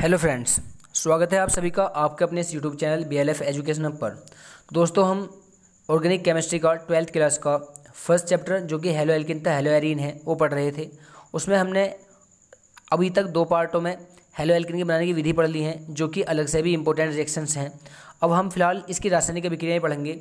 hello friends स्वागत है आप सभी का आपके अपने इस YouTube channel B L F education पर दोस्तों हम ऑर्गेनिक केमिस्ट्री का ट्वेल्थ क्लास का फर्स्ट चैप्टर जो कि हेलो एल्किन था हेलो एरिन है वो पढ़ रहे थे उसमें हमने अभी तक दो पार्टों में हेलो एल्किन की बनाने की विधि पढ़ ली है जो कि अलग से भी इंपॉर्टेंट रिएक्शंस हैं अब हम फिलहाल इसकी रासायनिक अभिक्रियाएँ पढ़ेंगे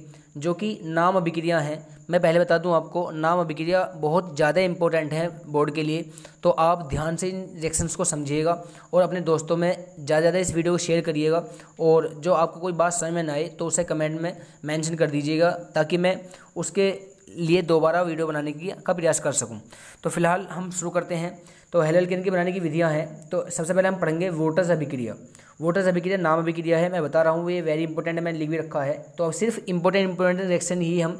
जो कि नाम अभिक्रिया हैं मैं पहले बता दूं आपको नाम अभिक्रिया बहुत ज़्यादा इंपॉर्टेंट है बोर्ड के लिए तो आप ध्यान से इन रिएक्शंस को समझिएगा और अपने दोस्तों में ज़्यादा ज़्यादा इस वीडियो को शेयर करिएगा और जो आपको कोई बात समझ में ना आए तो उसे कमेंट में मैंशन कर दीजिएगा ताकि मैं उसके लिए दोबारा वीडियो बनाने की का प्रयास कर सकूँ तो फिलहाल हम शुरू करते हैं तो हेल एल्केन की बनाने की विधियाँ हैं तो सबसे पहले हम पढ़ेंगे वोटर्स अभिक्रिया वोटर्स अभिक्रिया नाम अभिक्रिया है मैं बता रहा हूँ ये वेरी इंपॉर्टेंट है मैंने लिख भी रखा है तो अब सिर्फ इंपॉर्टेंट इंपॉर्टेंट रिएक्शन ही हम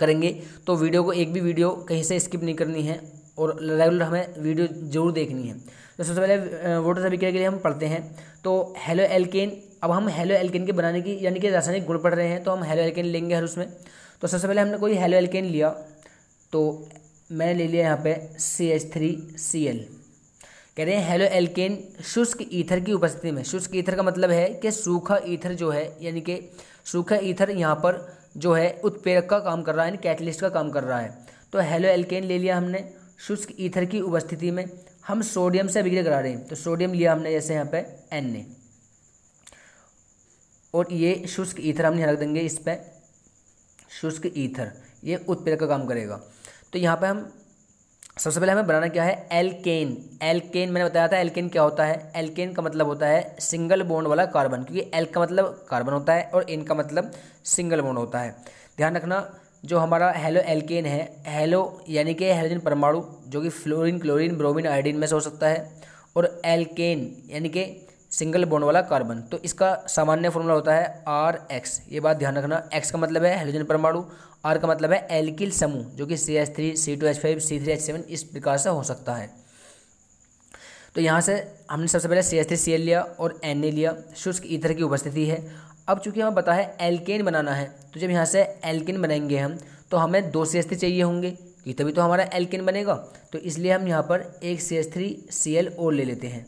करेंगे तो वीडियो को एक भी वीडियो कहीं से स्किप नहीं करनी है और रेगुलर हमें वीडियो जरूर देखनी है तो सबसे पहले वोटर्स अभिक्रिया के लिए हम पढ़ते हैं तो हेलो एल्केन अब हम हेलो एल्केन के बनाने की यानी कि रासायनिक गुण पढ़ रहे हैं तो हम हेलो एल्केन लेंगे हर उसमें तो सबसे पहले हमने कोई हेलो एल्केन लिया तो मैंने ले लिया यहाँ पे C H three C L कह रहे हैं हेलो एल्केन शुष्क ईथर की उपस्थिति में शुष्क ईथर का मतलब है कि सूखा ईथर जो है यानी कि सूखा ईथर यहाँ पर जो है उत्प्रेरक का काम कर रहा है यानी कैटलिस्ट का काम कर रहा है तो हेलो एल्केन ले लिया हमने शुष्क ईथर की उपस्थिति में हम सोडियम से अभिक्रिया करा रहे हैं तो सोडियम लिया हमने जैसे यहाँ पे एन ने और ये शुष्क ईथर हम यहाँ रख देंगे इस पर शुष्क ईथर ये उत्प्रेरक का काम करेगा तो यहाँ पर हम सबसे पहले हमें बनाना क्या है एल्केन एल्केन मैंने बताया था एल्केन क्या होता है एल्केन का मतलब होता है सिंगल बोन्ड वाला कार्बन क्योंकि एल का मतलब कार्बन होता है और एन का मतलब सिंगल बोन्ड होता है ध्यान रखना जो हमारा हेलो एल्केन है हेलो यानी कि हेलोजन परमाणु जो कि फ्लोरीन क्लोरीन ब्रोमीन आयोडीन में से हो सकता है और एल्केन यानी कि सिंगल बॉन्ड वाला कार्बन तो इसका सामान्य फॉर्मूला होता है आर एक्स ये बात ध्यान रखना एक्स का मतलब है हाइड्रोजन परमाणु आर का मतलब है एल्किल समूह जो कि C H three C two H five C three H seven इस प्रकार से हो सकता है तो यहाँ से हमने सबसे पहले C H three C L लिया और एन ए लिया शुष्क ईथर की उपस्थिति है अब चूंकि हमें पता है एल्केन बनाना है तो जब यहाँ से एल्केन बनाएंगे हम तो हमें दो सी एस थ्री चाहिए होंगे कि तभी तो हमारा एल्केन बनेगा तो इसलिए हम यहाँ पर एक C S three C L और ले लेते हैं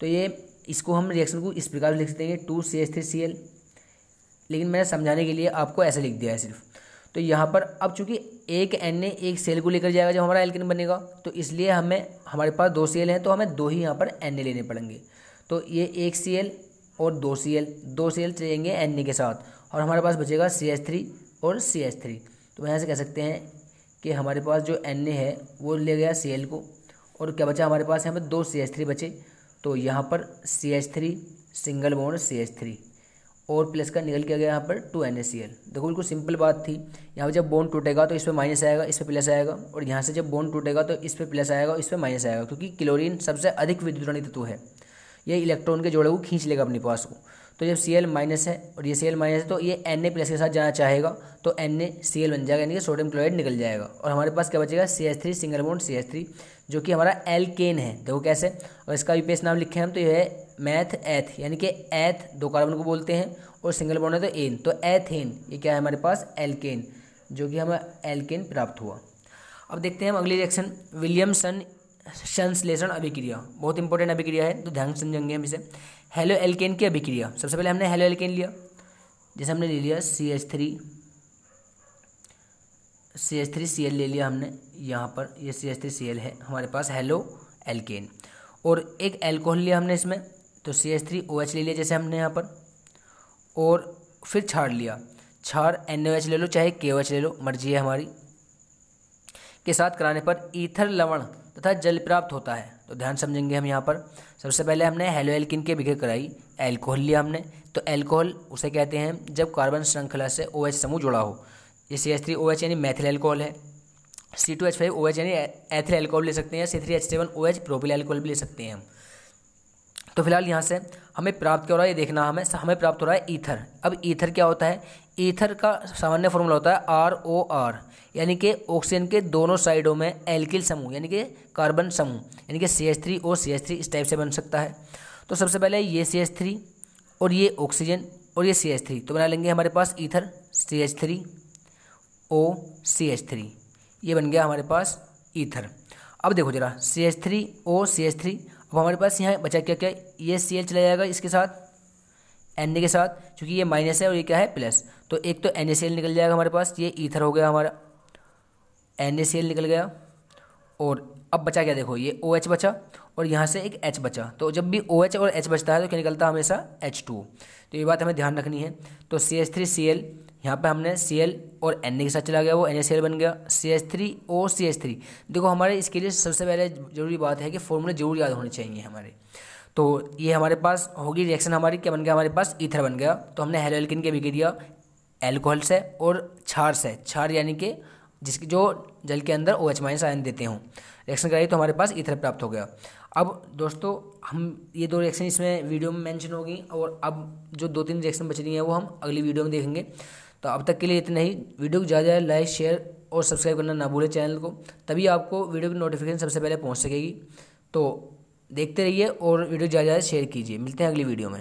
तो ये इसको हम रिएक्शन को इस प्रकार लिख सकते हैं two C H three C L लेकिन मैंने समझाने के लिए आपको ऐसा लिख दिया है सिर्फ तो यहाँ पर अब चूंकि एक एन ए एक सेल को लेकर जाएगा जब हमारा एल्किन बनेगा तो इसलिए हमें हमारे पास दो सी एल हैं तो हमें दो ही यहाँ पर एन ए लेने पड़ेंगे तो ये एक सी एल और दो सी एल दो सी एल चलेंगे एन ए के साथ और हमारे पास बचेगा सी एच थ्री और सी एच थ्री तो यहाँ से कह सकते हैं कि हमारे पास जो एन ए है वो ले गया सी एल को और क्या बचा हमारे पास यहाँ पर दो सी एच थ्री बचे तो यहाँ पर C H three single bond C H three और प्लस का निकल किया गया यहाँ पर टू एन सी एल देखो बिल्कुल सिंपल बात थी यहाँ पर जब बोन टूटेगा तो इस पर माइनस आएगा इस पर प्लस आएगा और यहाँ से जब बोन टूटेगा तो इस पर प्लस आएगा इस पर माइनस आएगा क्योंकि क्लोरीन सबसे अधिक विद्युत तत्व है यह इलेक्ट्रॉन के जोड़े को खींच लेगा अपने पास को तो जब सी एल माइनस है और ये सी एल माइनस है तो ये एन ए प्लस के साथ जाना चाहेगा तो एन ए सी एल बन जाएगा यानी कि सोडियम क्लोराइड निकल जाएगा और हमारे पास क्या बचेगा C S three single bond C S three जो कि हमारा केन है देखो कैसे और इसका पी एस नाम लिखे हम तो यह है मैथ एथ यानी कि एथ दो कार्बन को बोलते हैं और सिंगल बोन है तो एन तो एथेन ये क्या है हमारे पास केन जो कि हमें केन प्राप्त हुआ अब देखते हैं हम अगली रिएक्शन विलियमसन संश्लेषण अभिक्रिया बहुत इंपॉर्टेंट अभिक्रिया है तो ध्यान समझेंगे हम इसे हेलो एल्केन की अभिक्रिया सबसे पहले हमने हेलो एल्केन लिया जैसे हमने ले लिया C H three C H three C L ले लिया हमने यहाँ पर ये C H three C L है हमारे पास हेलो एल्केन और एक एल्कोहल लिया हमने इसमें तो C H three O H ले लिया जैसे हमने यहाँ पर और फिर छाड़ लिया छार एन ओ एच ले लो चाहे के ओ एच ले लो मर्जी है हमारी के साथ कराने पर ईथर लवण तथा जल प्राप्त होता है तो ध्यान समझेंगे हम यहाँ पर सबसे पहले हमने हेलो एल्किन के विक्रय कराई एल्कोहल लिया हमने तो एल्कोहल उसे कहते हैं जब कार्बन श्रृंखला से ओ समूह जुड़ा हो ये C H three O H यानी मैथिल एल्कोहल है C two H five O H यानी एथिल एल्कोहल ले सकते हैं C three H seven O H propyl alcohol भी ले सकते हैं हम तो फिलहाल यहाँ से हमें प्राप्त क्या हो रहा है ये देखना हमें हमें प्राप्त हो रहा है ईथर अब ईथर क्या होता है ईथर का सामान्य फॉर्मूला होता है आर ओ आर यानी कि ऑक्सीजन के दोनों साइडों में एल्किल समूह यानी कि कार्बन समूह यानी कि सी एच थ्री और सी एच थ्री इस टाइप से बन सकता है तो सबसे पहले ये सी एच थ्री और ये ऑक्सीजन और ये सी एच थ्री तो बना लेंगे हमारे पास ether C H three O C H three ये बन गया हमारे पास ईथर अब देखो जरा C H three O C H three अब हमारे पास यहाँ बचा क्या क्या ये सी एल चला जाएगा इसके साथ एन ए के साथ क्योंकि ये माइनस है और ये क्या है प्लस तो एक तो एन निकल जाएगा हमारे पास ये ईथर हो गया हमारा एन निकल गया और अब बचा क्या देखो ये ओ OH बचा और यहाँ से एक एच बचा तो जब भी ओ OH और एच बचता है तो क्या निकलता है हमेशा एच तो ये बात हमें ध्यान रखनी है तो C H three C L यहाँ पे हमने सी एल और एन ए के साथ चला गया वो एन एस एल बन गया C H three O C H three देखो हमारे इसके लिए सबसे पहले जरूरी बात है कि फॉर्मूले जरूर याद होने चाहिए हमारे तो ये हमारे पास होगी रिएक्शन हमारी क्या बन गया हमारे पास ईथर बन गया तो हमने हेलो एल्किन के भी दिया एल्कोहल से और छार से छार यानी कि जिसकी जो जल के अंदर ओ एच माइनस आयन देते हों रिएक्शन कराई तो हमारे पास ईथर प्राप्त हो गया अब दोस्तों हम ये दो रिएक्शन इसमें वीडियो में मेंशन होगी और अब जो दो तीन रिएक्शन बच रही हैं वो हम अगली वीडियो में देखेंगे तो अब तक के लिए इतना ही वीडियो को ज़्यादा ज़्यादा लाइक शेयर और सब्सक्राइब करना ना भूलें चैनल को तभी आपको वीडियो की नोटिफिकेशन सबसे पहले पहुँच सकेगी तो देखते रहिए और वीडियो ज़्यादा ज़्यादा शेयर कीजिए मिलते हैं अगली वीडियो में